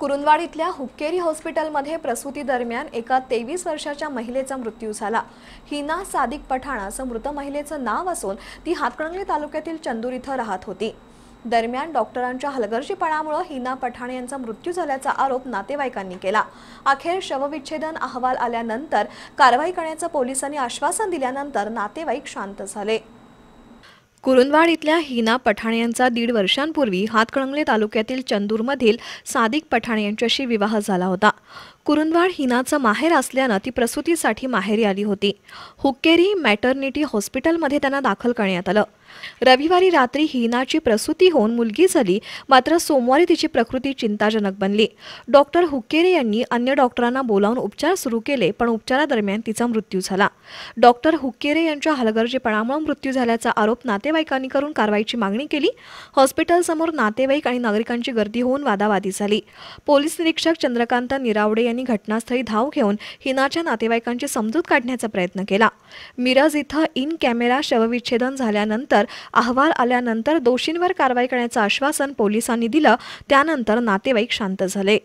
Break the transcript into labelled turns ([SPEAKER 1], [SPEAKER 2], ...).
[SPEAKER 1] कुरुंदवाड इथल्या हुक्केरी हॉस्पिटलमध्ये प्रसूतीदरम्यान एका तेवीस वर्षाच्या महिलेचा मृत्यू झाला हिना सादिक पठाण असं मृत महिलेचं नाव असून ती हातकणंगले तालुक्यातील चंदूर इथं राहत होती दरम्यान डॉक्टरांच्या हलगर्जीपणामुळे हिना पठाण यांचा मृत्यू झाल्याचा आरोप नातेवाईकांनी केला अखेर शवविच्छेदन अहवाल आल्यानंतर कारवाई करण्याचं पोलिसांनी आश्वासन दिल्यानंतर नातेवाईक शांत झाले कुरुंदवाड इथल्या हिना पठाण यांचा दीड वर्षांपूर्वी हातकणंगले तालुक्यातील चंदूरमधील सादिक पठाण यांच्याशी विवाह झाला होता कुरुंदवाड हिनाचं माहेर असल्यानं ती प्रसूतीसाठी माहेरी आली होती हुक्केरी मॅटर्निटी हॉस्पिटलमध्ये त्यांना दाखल करण्यात आलं रविवारी रात्री हिनाची प्रसूती होऊन मुलगी झाली मात्र सोमवारी तिची प्रकृती चिंताजनक बनली डॉक्टर हुक्केरे यांनी अन्य डॉक्टरांना बोलावून उपचार सुरू केले पण उपचारादरम्यान तिचा मृत्यू झाला डॉक्टर हुक्केरे यांच्या हलगर्जीपणामुळे मृत्यू झाल्याचा आरोप नातेवाईकांनी करून कारवाईची मागणी केली हॉस्पिटलसमोर नातेवाईक आणि नागरिकांची गर्दी होऊन वादावादी झाली पोलीस निरीक्षक चंद्रकांत निरावडे यांनी घटनास्थळी धाव घेऊन हिनाच्या नातेवाईकांची समजूत काढण्याचा प्रयत्न केला मिरज इथं इन कॅमेरा शवविच्छेदन झाल्यानंतर त्यानंतर अहवाल आल्यानंतर दोषींवर कारवाई करण्याचं आश्वासन पोलिसांनी दिलं त्यानंतर नातेवाईक शांत झाले